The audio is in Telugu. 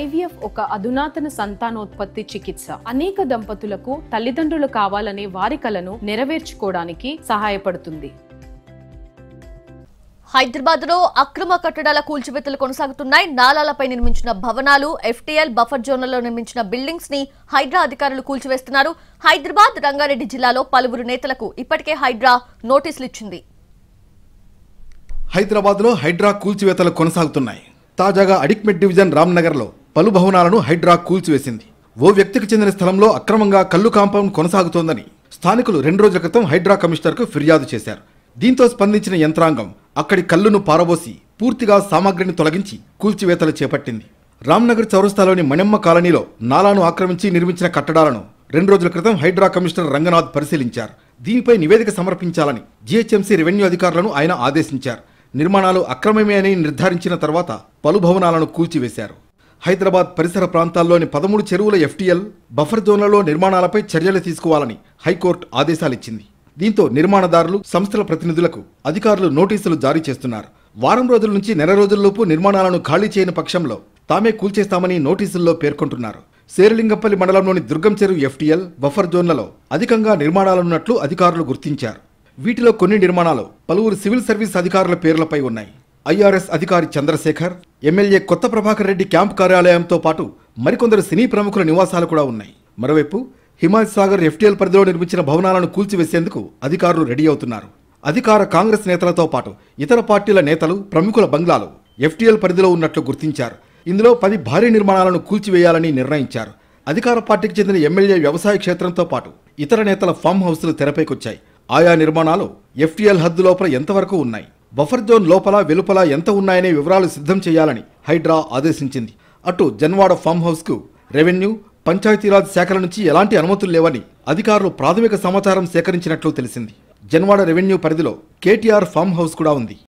ఐవీఎఫ్ ఒక అధునాతన సంతానోత్పత్తి చికిత్స అనేక దంపతులకు తల్లిదండ్రులు కావాలనే వారి కలను నెరవేర్చుకోవడానికి సహాయపడుతుంది హైదరాబాద్ లో అక్రమ కట్టడాల కూల్చివేతలు కొనసాగుతున్నాయి నాలాలపై నిర్మించిన భవనాలు ఎఫ్టీఎల్ బఫర్ జోన్లలో నిర్మించిన బిల్డింగ్స్ ని హైడ్రా అధికారులు కూల్చివేస్తున్నారు హైదరాబాద్ రంగారెడ్డి జిల్లాలో పలువురు నేతలకు ఇప్పటికే హైడ్రా నోటీసులు ఇచ్చింది హైదరాబాద్ లో హైడ్రా కూల్చివేతలు కొనసాగుతున్నాయి తాజాగా అడిక్మెట్ డివిజన్ రామ్నగర్లో పలు భవనాలను హైడ్రా కూల్చివేసింది ఓ వ్యక్తికి చెందిన స్థలంలో అక్రమంగా కల్లు కాంపౌండ్ కొనసాగుతోందని స్థానికులు రెండు రోజుల క్రితం హైడ్రా కమిషనర్కు ఫిర్యాదు చేశారు దీంతో స్పందించిన యంత్రాంగం అక్కడి కల్లును పారబోసి పూర్తిగా సామాగ్రిని తొలగించి కూల్చివేతలు చేపట్టింది రామ్నగర్ చౌరస్తాలోని మణెమ్మ కాలనీలో నాలాను ఆక్రమించి నిర్మించిన కట్టడాలను రెండు రోజుల క్రితం హైడ్రా కమిషనర్ రంగనాథ్ పరిశీలించారు దీనిపై నివేదిక సమర్పించాలని జీహెచ్ఎంసీ రెవెన్యూ అధికారులను ఆయన ఆదేశించారు నిర్మాణాలు అక్రమమే అని నిర్ధారించిన తర్వాత పలు భవనాలను కూల్చివేశారు హైదరాబాద్ పరిసర ప్రాంతాల్లోని పదమూడు చెరువుల ఎఫ్టీఎల్ బఫర్ జోన్లలో నిర్మాణాలపై చర్యలు తీసుకోవాలని హైకోర్టు ఆదేశాలిచ్చింది దీంతో నిర్మాణదారులు సంస్థల ప్రతినిధులకు అధికారులు నోటీసులు జారీ చేస్తున్నారు వారం రోజుల నుంచి నెల రోజుల్లోపు నిర్మాణాలను ఖాళీ చేయని పక్షంలో తామే కూల్చేస్తామని నోటీసుల్లో పేర్కొంటున్నారు శేరలింగంపల్లి మండలంలోని దుర్గం చెరువు ఎఫ్టీఎల్ బఫర్ జోన్లలో అధికంగా నిర్మాణాలున్నట్లు అధికారులు గుర్తించారు వీటిలో కొన్ని నిర్మాణాలు పలువురు సివిల్ సర్వీస్ అధికారుల పేర్లపై ఉన్నాయి ఐఆర్ఎస్ అధికారి చంద్రశేఖర్ ఎమ్మెల్యే కొత్త ప్రభాకర్ రెడ్డి క్యాంప్ కార్యాలయంతో పాటు మరికొందరు సినీ ప్రముఖుల నివాసాలు కూడా ఉన్నాయి మరోవైపు హిమాయత్ సాగర్ ఎఫ్టీఎల్ పరిధిలో నిర్మించిన భవనాలను కూల్చివేసేందుకు అధికారులు రెడీ అవుతున్నారు అధికార కాంగ్రెస్ నేతలతో పాటు ఇతర పార్టీల నేతలు ప్రముఖుల బంగ్లాలు ఎఫ్టీఎల్ పరిధిలో ఉన్నట్లు గుర్తించారు ఇందులో పది భారీ నిర్మాణాలను కూల్చివేయాలని నిర్ణయించారు అధికార పార్టీకి చెందిన ఎమ్మెల్యే వ్యవసాయ క్షేత్రంతో పాటు ఇతర నేతల ఫామ్ హౌస్లు తెరపైకొచ్చాయి ఆయా నిర్మాణాలు ఎఫ్టీఎల్ హద్దు లోపల ఎంతవరకు ఉన్నాయి బఫర్ జోన్ లోపల వెలుపల ఎంత ఉన్నాయనే వివరాలు సిద్ధం చేయాలని హైడ్రా ఆదేశించింది అటు జన్వాడ ఫామ్ హౌస్కు రెవెన్యూ పంచాయతీరాజ్ శాఖల నుంచి ఎలాంటి అనుమతులు లేవని అధికారులు ప్రాథమిక సమాచారం సేకరించినట్లు తెలిసింది జన్వాడ రెవెన్యూ పరిధిలో కేటీఆర్ ఫామ్ హౌస్ కూడా ఉంది